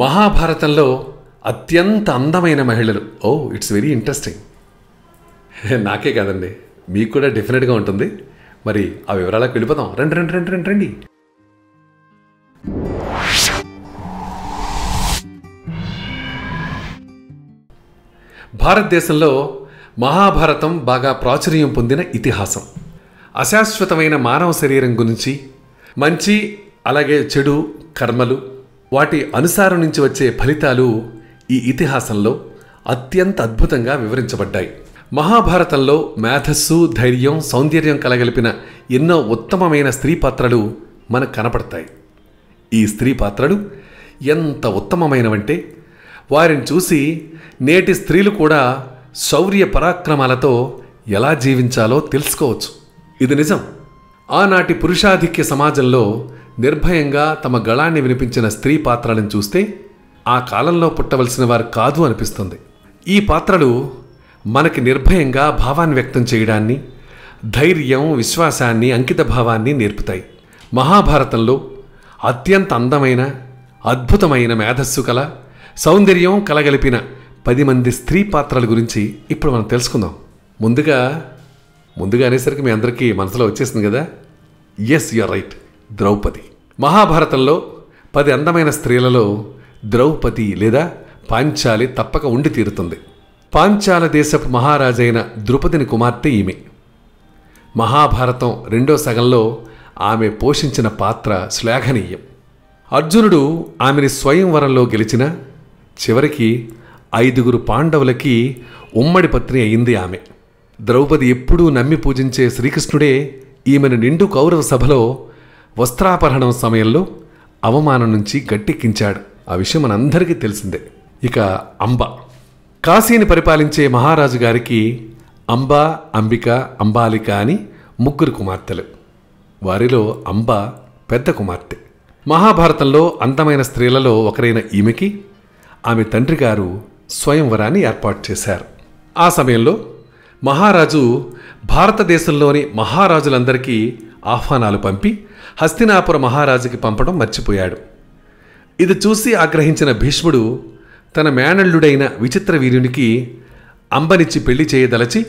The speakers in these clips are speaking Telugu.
మహాభారతంలో అత్యంత అందమైన మహిళలు ఓ ఇట్స్ వెరీ ఇంట్రెస్టింగ్ నాకే కాదండి మీకు కూడా డెఫినెట్గా ఉంటుంది మరి ఆ వివరాలకు వెళ్ళిపోదాం రండి రండి రండి రండి రండి భారతదేశంలో మహాభారతం బాగా ప్రాచుర్యం పొందిన ఇతిహాసం అశాశ్వతమైన మానవ శరీరం గురించి మంచి అలాగే చెడు కర్మలు వాటి అనుసారం నుంచి వచ్చే ఫలితాలు ఈ ఇతిహాసంలో అత్యంత అద్భుతంగా వివరించబడ్డాయి మహాభారతంలో మేధస్సు ధైర్యం సౌందర్యం కలగలిపిన ఎన్నో ఉత్తమమైన స్త్రీ పాత్రలు మనకు కనపడతాయి ఈ స్త్రీ పాత్రలు ఎంత ఉత్తమమైనవంటే వారిని చూసి నేటి స్త్రీలు కూడా శౌర్య పరాక్రమాలతో ఎలా జీవించాలో తెలుసుకోవచ్చు ఇది నిజం ఆనాటి పురుషాధిక్య సమాజంలో నిర్భయంగా తమ గళాన్ని వినిపించిన స్త్రీ పాత్రలను చూస్తే ఆ కాలంలో పుట్టవలసిన వారు కాదు అనిపిస్తుంది ఈ పాత్రలు మనకి నిర్భయంగా భావాన్ని వ్యక్తం చేయడాన్ని ధైర్యం విశ్వాసాన్ని అంకిత భావాన్ని నేర్పుతాయి మహాభారతంలో అత్యంత అందమైన అద్భుతమైన మేధస్సు కల సౌందర్యం కలగలిపిన పది మంది స్త్రీ పాత్రల గురించి ఇప్పుడు మనం తెలుసుకుందాం ముందుగా ముందుగా అనేసరికి మీ అందరికీ మనసులో వచ్చేసింది కదా yes you are right Draupadi మహాభారతంలో పది అందమైన స్త్రీలలో ద్రౌపది లేదా పాంచాలి తప్పక ఉండి తీరుతుంది పాంచాల దేశపు మహారాజైన ద్రుపదిని కుమార్తె ఈమె మహాభారతం రెండో సగంలో ఆమె పోషించిన పాత్ర శ్లాఘనీయం అర్జునుడు ఆమెని స్వయంవరంలో గెలిచిన చివరికి ఐదుగురు పాండవులకి ఉమ్మడి పత్ని అయింది ఆమె ద్రౌపది ఎప్పుడూ నమ్మి పూజించే శ్రీకృష్ణుడే ఈమెను నిండు కౌరవ సభలో వస్త్రాపహరణం సమయంలో అవమానం నుంచి గట్టెక్కించాడు ఆ విషయం మనందరికీ తెలిసిందే ఇక అంబ కాశీని పరిపాలించే మహారాజు గారికి అంబ అంబిక అంబాలిక అని ముగ్గురు కుమార్తెలు వారిలో అంబ పెద్ద కుమార్తె మహాభారతంలో అందమైన స్త్రీలలో ఒకరైన ఈమెకి ఆమె తండ్రి గారు స్వయంవరాన్ని ఏర్పాటు చేశారు ఆ సమయంలో మహారాజు భారతదేశంలోని మహారాజులందరికీ ఆహ్వానాలు పంపి హస్తినాపుర మహారాజుకి పంపడం మర్చిపోయాడు ఇది చూసి ఆగ్రహించిన భీష్ముడు తన మేనల్లుడైన విచిత్రవీర్యునికి అంబనిచ్చి పెళ్లి చేయదలచి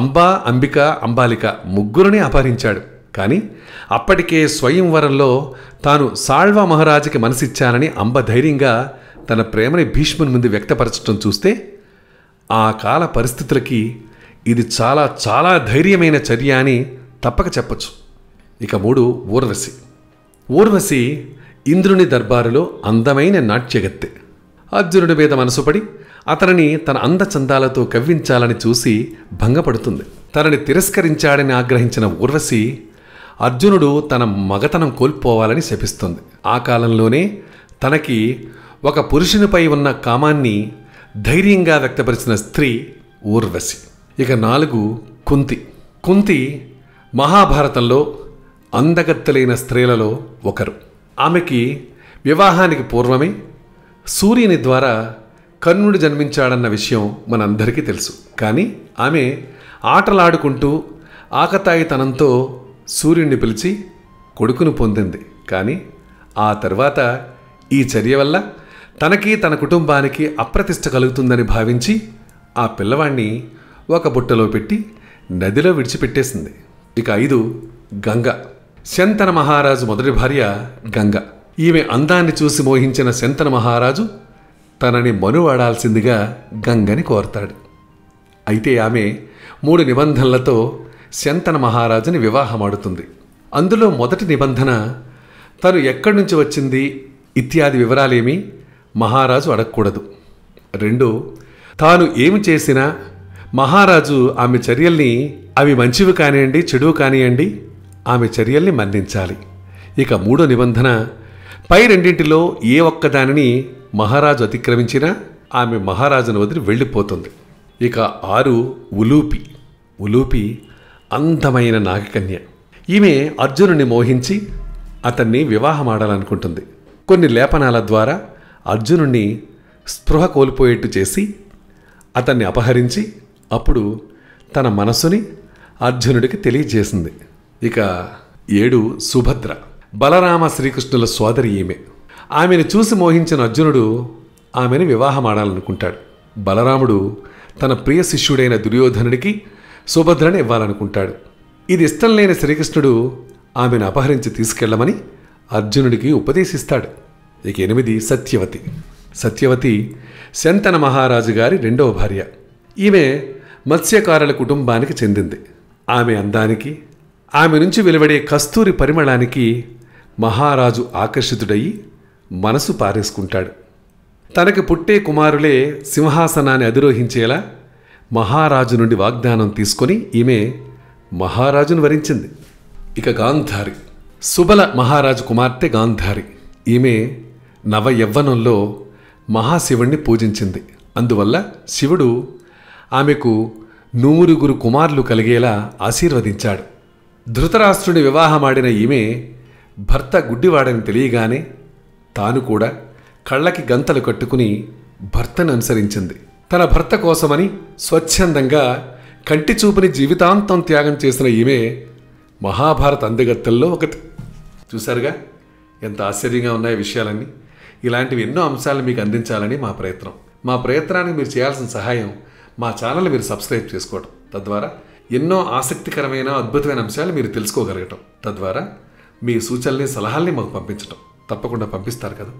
అంబా అంబిక అంబాలిక ముగ్గురిని అపహరించాడు కానీ అప్పటికే స్వయంవరంలో తాను సాళ్వ మహారాజుకి మనసిచ్చానని అంబ ధైర్యంగా తన ప్రేమని భీష్ముని ముందు వ్యక్తపరచడం చూస్తే ఆ కాల పరిస్థితులకి ఇది చాలా చాలా ధైర్యమైన చర్య అని తప్పక చెప్పచ్చు ఇక మూడు ఊర్వశి ఊర్వశి ఇంద్రుని దర్బారులో అందమైన నాట్యగత్తె అర్జునుడి మీద మనసుపడి అతనిని తన అందచందాలతో కవ్వించాలని చూసి భంగపడుతుంది తనని తిరస్కరించాడని ఆగ్రహించిన ఊర్వశి అర్జునుడు తన మగతనం కోల్పోవాలని శపిస్తుంది ఆ కాలంలోనే తనకి ఒక పురుషునిపై ఉన్న కామాన్ని ధైర్యంగా వ్యక్తపరిచిన స్త్రీ ఊర్వశి ఇక నాలుగు కుంతి కుంతి మహాభారతంలో అందగత్తెలైన స్త్రీలలో ఒకరు ఆమెకి వివాహానికి పూర్వమే సూర్యుని ద్వారా కర్ణుడు జన్మించాడన్న విషయం మనందరికీ తెలుసు కానీ ఆమె ఆటలాడుకుంటూ ఆకతాయితనంతో సూర్యుడిని పిలిచి కొడుకును పొందింది కానీ ఆ తర్వాత ఈ చర్య వల్ల తనకి తన కుటుంబానికి అప్రతిష్ట కలుగుతుందని భావించి ఆ పిల్లవాణ్ణి ఒక బుట్టలో పెట్టి నదిలో విడిచిపెట్టేసింది ఇక ఐదు గంగ శంతన మహారాజు మొదటి భార్య గంగ ఈమె అందాన్ని చూసి మోహించిన శంతన మహారాజు తనని మనువాడాల్సిందిగా గంగని కోరతాడు అయితే ఆమె మూడు నిబంధనలతో శంతన మహారాజుని వివాహమాడుతుంది అందులో మొదటి నిబంధన తను ఎక్కడి నుంచి వచ్చింది ఇత్యాది వివరాలేమి మహారాజు అడగకూడదు రెండు తాను ఏమి చేసినా మహారాజు ఆమె చర్యల్ని అవి మంచివి కానివ్వండి చెడువు కానివ్వండి ఆమె చర్యల్ని మన్నించాలి ఇక మూడో నిబంధన పై రెండింటిలో ఏ ఒక్కదానిని మహారాజు అతిక్రమించినా ఆమె మహారాజును వదిలి వెళ్ళిపోతుంది ఇక ఆరు ఉలూపి ఉలూపి అందమైన నాగకన్య ఈమె అర్జునుని మోహించి అతన్ని వివాహమాడాలనుకుంటుంది కొన్ని లేపనాల ద్వారా అర్జునుణ్ణి స్పృహ కోల్పోయేట్టు చేసి అతన్ని అపహరించి అప్పుడు తన మనస్సుని అర్జునుడికి తెలియజేసింది ఇక ఏడు సుభద్ర బలరామ శ్రీకృష్ణుల సోదరి ఈమె ఆమెను చూసి మోహించిన అర్జునుడు ఆమెను వివాహమాడాలనుకుంటాడు బలరాముడు తన ప్రియ శిష్యుడైన దుర్యోధనుడికి సుభద్రని ఇవ్వాలనుకుంటాడు ఇది ఇష్టం లేని శ్రీకృష్ణుడు ఆమెను అపహరించి తీసుకెళ్లమని అర్జునుడికి ఉపదేశిస్తాడు ఇక ఎనిమిది సత్యవతి సత్యవతి శంతన మహారాజు గారి రెండవ భార్య ఈమె మత్స్యకారుల కుటుంబానికి చెందింది ఆమె అందానికి ఆమె నుంచి వెలువడే కస్తూరి పరిమళానికి మహారాజు ఆకర్షితుడయి మనసు పారేసుకుంటాడు తనకి పుట్టే కుమారులే సింహాసనాన్ని అధిరోహించేలా మహారాజు నుండి వాగ్దానం తీసుకొని ఈమె మహారాజును వరించింది ఇక గాంధారి సుబల మహారాజు కుమార్తె గాంధారి ఈమె నవ యవ్వనంలో మహాశివుణ్ణి పూజించింది అందువల్ల శివుడు ఆమెకు నూరుగురు కుమారులు కలిగేలా ఆశీర్వదించాడు ధృతరాష్ట్రుడి వివాహమాడిన ఈమె భర్త గుడ్డివాడని తెలియగానే తాను కూడా కళ్ళకి గంతలు కట్టుకుని భర్తను అనుసరించింది తన భర్త కోసమని స్వచ్ఛందంగా కంటి చూపుని జీవితాంతం త్యాగం చేసిన ఈమె మహాభారత అందగత్తల్లో ఒకటి చూశారుగా ఎంత ఆశ్చర్యంగా ఉన్నాయి విషయాలన్నీ ఇలాంటివి ఎన్నో అంశాలు మీకు అందించాలని మా ప్రయత్నం మా ప్రయత్నానికి మీరు చేయాల్సిన సహాయం మా ఛానల్ మీరు సబ్స్క్రైబ్ చేసుకోవడం తద్వారా ఎన్నో ఆసక్తికరమైన అద్భుతమైన అంశాలు మీరు తెలుసుకోగలగటం తద్వారా మీ సూచనల్ని సలహాల్ని మాకు పంపించటం తప్పకుండా పంపిస్తారు కదా